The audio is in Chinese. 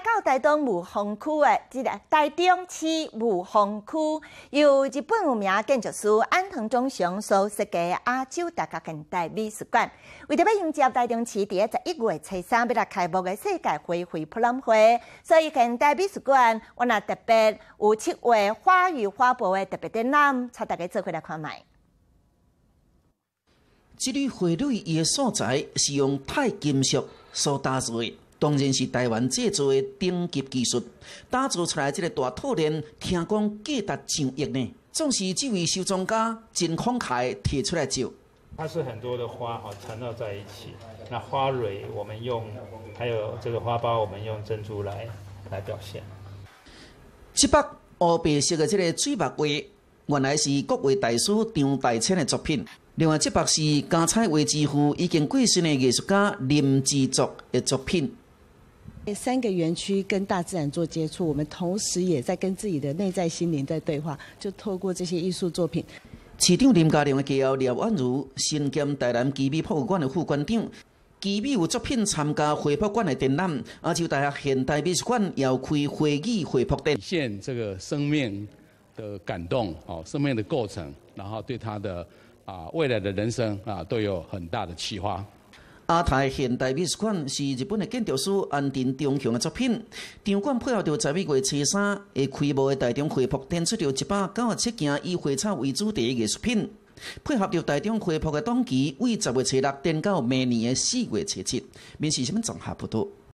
到台东武峰区的，即个台中市武峰区，由日本有名建筑师安藤忠雄所设计亚洲大家代美术馆，为着要迎接台中市第一十一月初三日开幕的世界花卉博览会，所以代美术馆我那特别有七位花语花博的特别展览，请大家做过来看卖。即类花蕊嘅素材是用钛金属所打造当然是台湾制作的顶级技术打造出来这个大套链，听讲价值上亿呢。总是这位收藏家郑康泰提出来就，它是很多的花哈缠绕在一起，那花蕊我们用，还有这个花苞我们用珍珠来来表现。这幅乌白色的这个水墨龟，原来是国画大师张大千的作品。另外，这幅是刚彩为之父、已经过世的艺术家林志作的作品。三个园区跟大自然做接触，我们同时也在跟自己的内在心灵在对话，就透过这些艺术作品。市中家良的嘅骄廖婉如新疆台南基美博物馆的副馆长，基美有作品参加会博馆的展览，阿州大学现代美术馆要开会议会破的。现这个生命的感动，哦，生命的构成，然后对他的啊未来的人生啊都有很大的启发。阿太现代美术馆是日本的建筑师安田忠雄的作品，场馆配合着十一月七三的开幕的大展回拍，展出着一百九十七件以花草为主题的艺术品。配合着大中会博的档期为十月七六展到明年的四月七七，面时什么综合不多？